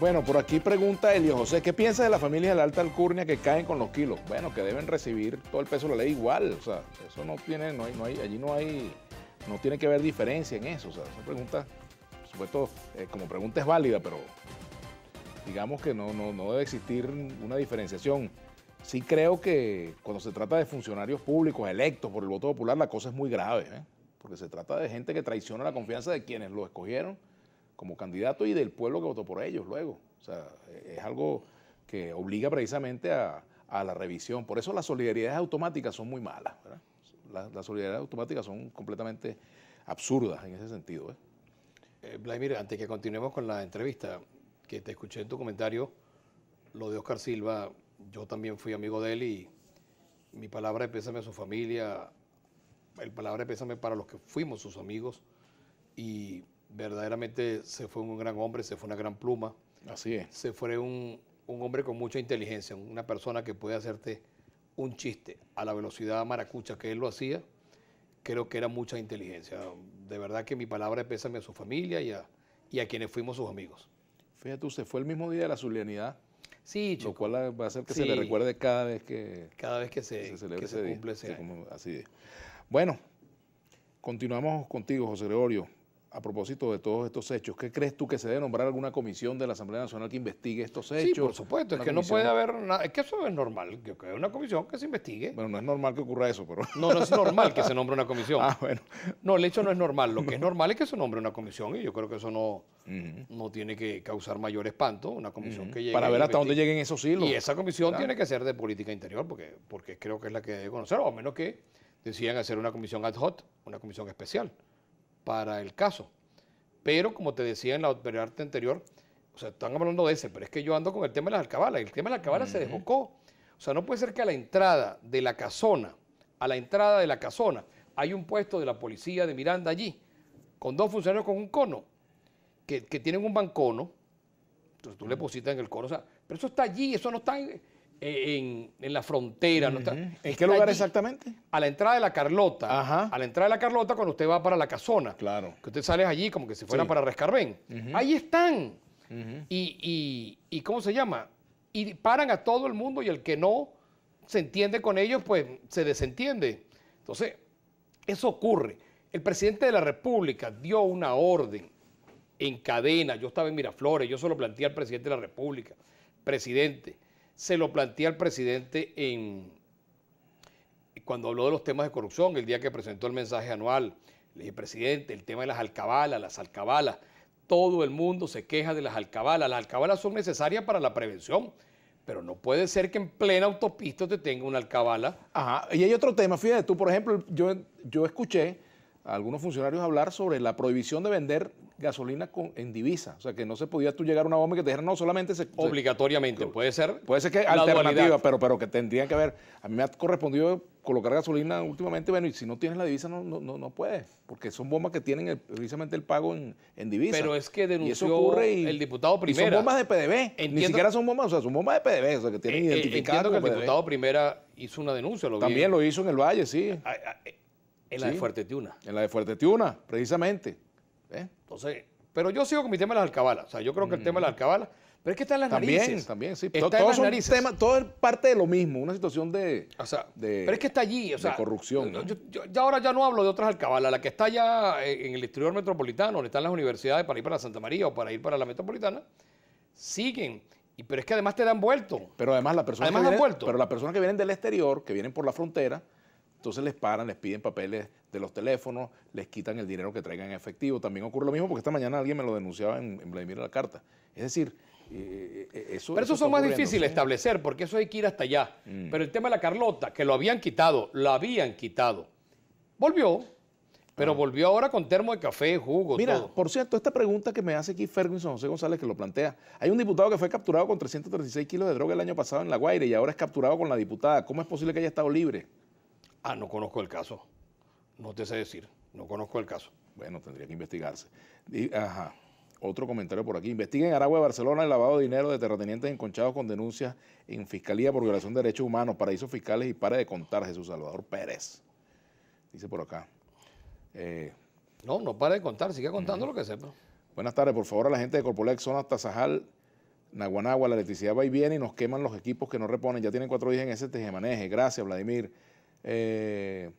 Bueno, por aquí pregunta Elio José, ¿qué piensa de las familias de la alta alcurnia que caen con los kilos? Bueno, que deben recibir todo el peso de la ley igual, o sea, eso no tiene, no hay, allí no hay, no tiene que haber diferencia en eso, o sea, esa pregunta, por supuesto, eh, como pregunta es válida, pero digamos que no, no debe existir una diferenciación. Sí creo que cuando se trata de funcionarios públicos electos por el voto popular, la cosa es muy grave, ¿eh? porque se trata de gente que traiciona la confianza de quienes lo escogieron como candidato y del pueblo que votó por ellos luego. O sea, eh, es algo que obliga precisamente a, la revisión. Por eso las solidaridades automáticas son muy malas. ¿verdad? Las, solidaridades automáticas son completamente absurdas en ese sentido. ¿eh? ¿eh? Vladimir, antes que continuemos con la entrevista, que te escuché en tu comentario, lo de Oscar Silva, yo también fui amigo de él y mi palabra de pésame a su familia, el palabra de pésame para los que fuimos sus amigos y verdaderamente se fue un gran hombre, se fue una gran pluma. Así es. Se fue un, hombre con mucha inteligencia, una persona que puede hacerte un chiste a la velocidad maracucha que él lo hacía. Creo que era mucha inteligencia. De verdad que mi palabra pésame a su familia y a, quienes fuimos sus amigos. Fíjate, se fue el mismo día de la Zulianidad. Sí, chico. Lo cual va a hacer que se le recuerde cada vez que... Cada vez que se, cumple Así Bueno, continuamos contigo, José Gregorio a propósito de todos estos hechos, ¿qué crees tú que se debe nombrar alguna comisión de la Asamblea Nacional que investigue estos hechos? Sí, por supuesto, es que no puede haber nada, es que eso es normal, que haya una comisión que se investigue. Bueno, no es normal que ocurra eso, pero... No, no es normal que se nombre una comisión. Ah, bueno. No, el hecho no es normal, lo que es normal es que se nombre una comisión y yo creo que eso no, no tiene que causar mayor espanto, una comisión que llegue... Para ver hasta dónde lleguen esos hilos. Y esa comisión tiene que ser de política interior, porque, porque creo que es la que debe conocer, o a menos que decidan hacer una comisión ad hoc, una comisión especial para el caso. Pero como te decía en la parte anterior, o sea, están hablando de ese, pero es que yo ando con el tema de las alcabalas. El tema de las alcabalas se desbocó. O sea, no puede ser que a la entrada de la casona, a la entrada de la casona, hay un puesto de la policía de Miranda allí, con dos funcionarios con un cono, que, tienen un bancono. Entonces tú le positas en el cono. O sea, pero eso está allí, eso no está en en, la frontera. ¿En qué lugar exactamente? A la entrada de la Carlota. A la entrada de la Carlota cuando usted va para la casona. Claro. Que usted sale allí como que si fuera para rescarben, Ahí están. y, y, ¿cómo se llama? Y paran a todo el mundo y el que no se entiende con ellos, pues se desentiende. Entonces, eso ocurre. El presidente de la República dio una orden en cadena. Yo estaba en Miraflores, yo se lo planteé al presidente de la República. Presidente, se lo plantea al presidente en, cuando habló de los temas de corrupción, el día que presentó el mensaje anual. Le dije, presidente, el tema de las alcabalas, las alcabalas. Todo el mundo se queja de las alcabalas. Las alcabalas son necesarias para la prevención, pero no puede ser que en plena autopista te tenga una alcabala. y hay otro tema. Fíjate, tú, por ejemplo, yo, yo escuché a algunos funcionarios hablar sobre la prohibición de vender gasolina en divisa. O sea, que no se podía tú llegar a una bomba y que te dijeran, no, solamente se... Obligatoriamente, puede ser. Puede ser que alternativa, pero, pero que tendrían que haber. A mí me ha correspondido colocar gasolina últimamente, bueno, y si no tienes la divisa no, no, no, puedes, porque son bombas que tienen precisamente el pago en, en divisa. Pero es que denunció el diputado primero son bombas de PDB, ni siquiera son bombas, o sea, son bombas de PDB, o sea, que tienen eh, eh, identificando que el diputado Primera hizo una denuncia, lo También lo hizo en el Valle, sí. Ah, ah, eh, en la de Fuerte En la de Fuerte Tiuna, precisamente. ¿eh? Entonces, pero yo sigo con mi tema de las alcabalas. O sea, yo creo que el tema de las mm. alcabalas. Pero es que está en las también, También, sí. todo, es parte de lo mismo, una situación de. pero es que está allí, o sea. De corrupción. Yo, ahora ya no hablo de otras alcabalas. La que está allá en el exterior metropolitano, donde están las universidades para ir para Santa María o para ir para la metropolitana, siguen. Y, pero es que además te dan vuelto. Pero además, la persona además vuelto Pero las personas que vienen del exterior, que vienen por la frontera, entonces les paran, les piden papeles de los teléfonos, les quitan el dinero que traigan en efectivo. También ocurre lo mismo porque esta mañana alguien me lo denunciaba en, en Vladimir la Carta. Es decir, eso eh, eh, eh, eso... Pero eso son más difíciles de establecer porque eso hay que ir hasta allá. Mm. Pero el tema de la Carlota, que lo habían quitado, lo habían quitado. Volvió, pero ah. volvió ahora con termo de café, jugo, Mira, por cierto, esta pregunta que me hace aquí Ferguson José González que lo plantea. Hay un diputado que fue capturado con 336 kilos de droga el año pasado en La Guaira y ahora es capturado con la diputada. ¿Cómo es posible que haya estado libre? Ah, no conozco el caso. No te sé decir, no conozco el caso. Bueno, tendría que investigarse. ajá. Otro comentario por aquí. Investiguen en Aragua, Barcelona, el lavado de dinero de terratenientes enconchados con denuncias en Fiscalía por violación de derechos humanos, paraísos fiscales y para de contar Jesús Salvador Pérez. Dice por acá. Eh, no, no para de contar, sigue contando lo que sepa. Buenas tardes, por favor, a la gente de Corpolex, zona Tazajal, Naguanagua, la electricidad va y viene y nos queman los equipos que no reponen. Ya tienen cuatro días en ese tejemaneje. Gracias, Vladimir. Eh,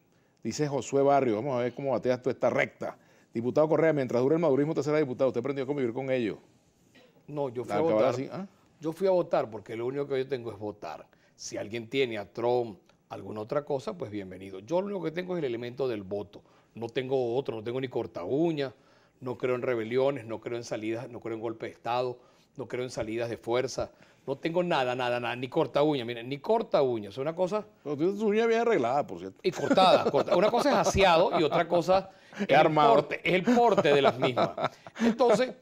dice Josué Barrio, vamos a ver cómo bateas tú esta recta. Diputado Correa, mientras dure el madurismo, usted será diputado. ¿Usted aprendió a convivir con ellos? No, yo fui a votar. ¿ah? Yo fui a votar porque lo único que yo tengo es votar. Si alguien tiene a Trump, alguna otra cosa, pues bienvenido. Yo lo único que tengo es el elemento del voto. No tengo otro, no tengo ni corta uña, no creo en rebeliones, no creo en salidas, no creo en golpe de Estado no creo en salidas de fuerza, no tengo nada, nada, nada, ni corta uña, miren, ni corta uña, es una cosa... No, uña bien arreglada, por cierto. Y cortada, Una cosa es aseado y otra cosa es, el es el porte de las mismas. Entonces,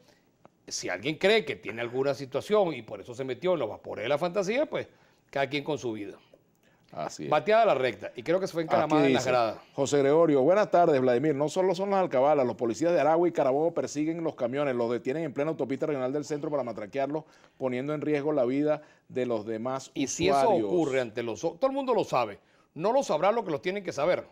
si alguien cree que tiene alguna situación y por eso se metió en los vapores de la fantasía, pues cada quien con su vida. Así Bateada a la recta. Y creo que se fue encaramada en la grada. José Gregorio, buenas tardes, Vladimir. No solo son las alcabalas, los policías de Aragua y Carabobo persiguen los camiones, los detienen en plena autopista regional del centro para matraquearlos, poniendo en riesgo la vida de los demás y si eso ocurre ante los todo el mundo lo sabe. No lo sabrá lo que los tienen que saber.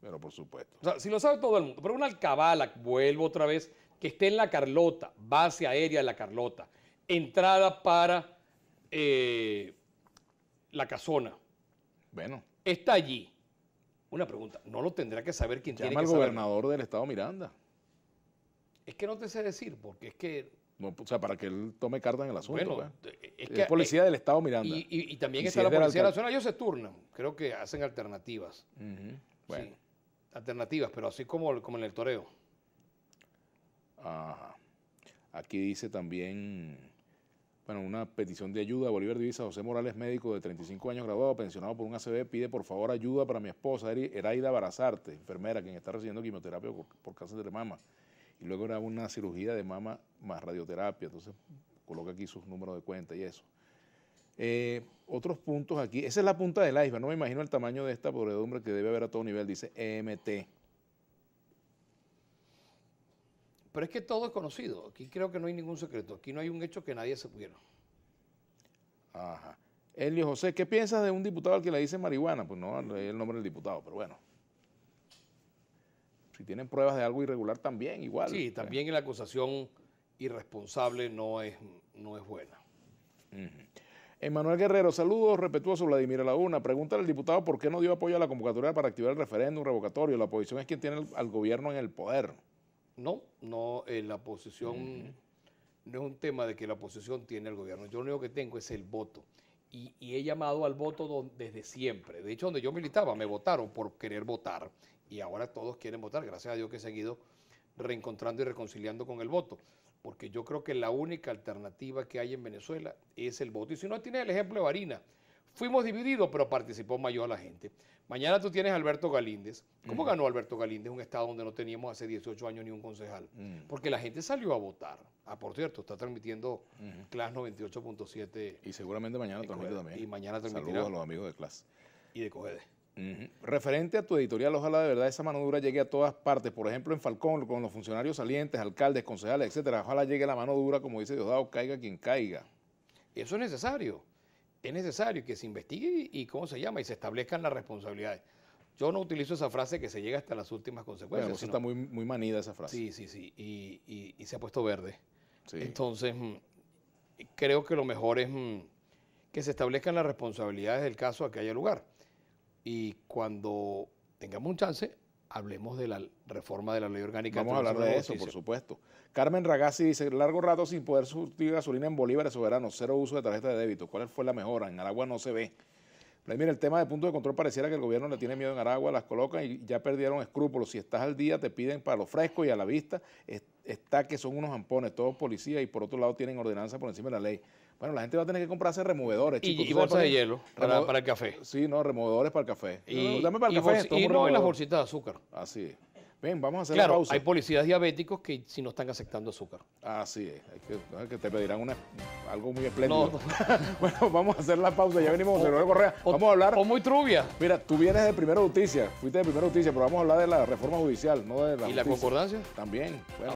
Pero por supuesto. O sea, si lo sabe todo el mundo. Pero una alcabala, vuelvo otra vez, que esté en la Carlota, base aérea de la Carlota, entrada para. Eh, la casona. Bueno. Está allí. Una pregunta, ¿no lo tendrá que saber quién Llama tiene que al gobernador del estado Miranda. Es que no te sé decir, porque es que... No, o sea, para que él tome carta en el asunto. Bueno, pues. es que... Eh, policía del estado Miranda. Y, también está la policía nacional, ellos se turnan. Creo que hacen alternativas. Bueno. alternativas, pero así como, como en el toreo. Ajá. Aquí dice también... Bueno, una petición de ayuda. Bolívar Divisa, José Morales, médico de 35 años, graduado, pensionado por un ACB, pide por favor ayuda para mi esposa, Eraida Barazarte, enfermera, quien está recibiendo quimioterapia por, cáncer de mama. Y luego era una cirugía de mama más radioterapia. Entonces, coloca aquí sus números de cuenta y eso. Eh, otros puntos aquí. Esa es la punta del iceberg. No me imagino el tamaño de esta podredumbre que debe haber a todo nivel, dice EMT. Pero es que todo es conocido. Aquí creo que no hay ningún secreto. Aquí no hay un hecho que nadie se pudiera. Ajá. Elio José, ¿qué piensas de un diputado al que le dicen marihuana? Pues no, el nombre del diputado, pero bueno. Si tienen pruebas de algo irregular también, igual. Sí, también la acusación irresponsable no es, no es buena. Emanuel Guerrero, saludos respetuosos, Vladimir Laguna. Pregunta al diputado por qué no dio apoyo a la convocatoria para activar el referéndum revocatorio. La oposición es quien tiene al gobierno en el poder. No, no, eh, la posición no es un tema de que la posición tiene el gobierno. Yo lo único que tengo es el voto. Y, he llamado al voto desde siempre. De hecho, donde yo militaba, me votaron por querer votar. Y ahora todos quieren votar. Gracias a Dios que he seguido reencontrando y reconciliando con el voto. Porque yo creo que la única alternativa que hay en Venezuela es el voto. Y si no, tiene el ejemplo de Varina Fuimos divididos, pero participó mayor la gente. Mañana tú tienes Alberto Galíndez. ¿Cómo ganó Alberto Galíndez un estado donde no teníamos hace 18 años ni un concejal? Mm. Porque la gente salió a votar. Ah, por cierto, está transmitiendo CLAS 98.7. Y seguramente mañana también. Y mañana transmitirá. Saludos a los amigos de CLAS. Y de COGEDE. Referente a tu editorial, ojalá de verdad esa mano dura llegue a todas partes. Por ejemplo, en Falcón, con los funcionarios salientes, alcaldes, concejales, etcétera. Ojalá llegue la mano dura, como dice Diosdado, caiga quien caiga. Eso es necesario es necesario que se investigue y, cómo se llama y se establezcan las responsabilidades. Yo no utilizo esa frase que se llega hasta las últimas consecuencias. Bueno, pues está muy, manida esa frase. Sí, sí, sí. Y, se ha puesto verde. Entonces, mm, creo que lo mejor es mm, que se establezcan las responsabilidades del caso a que haya lugar. Y cuando tengamos un chance, hablemos de la reforma de la ley orgánica. Vamos a hablar de, eso, por supuesto. Carmen Ragazzi dice, largo rato sin poder surtir gasolina en Bolívares soberanos, cero uso de tarjeta de débito. ¿Cuál fue la mejora? En Aragua no se ve. Mire el tema de punto de control pareciera que el gobierno le tiene miedo en Aragua, las colocan y ya perdieron escrúpulos. Si estás al día, te piden para lo fresco y a la vista está que son unos ampones, todos policías y por otro lado tienen ordenanza por encima de la ley. Bueno, la gente va a tener que comprarse removedores. Chicos, y, bolsas de hielo para, para, el café. Sí, no, removedores para el café. Y, no, para el café. Y las bolsitas de azúcar. Así es. Ven, vamos a hacer la pausa. Hay policías diabéticos que si no están aceptando azúcar. Así es, que, te pedirán una, algo muy espléndido. bueno, vamos a hacer la pausa, ya venimos con Correa. vamos a hablar. O muy trubia. Mira, tú vienes de Primera Noticia fuiste de Primera Noticia pero vamos a hablar de la reforma judicial, no de la. ¿Y la concordancia? También. Bueno.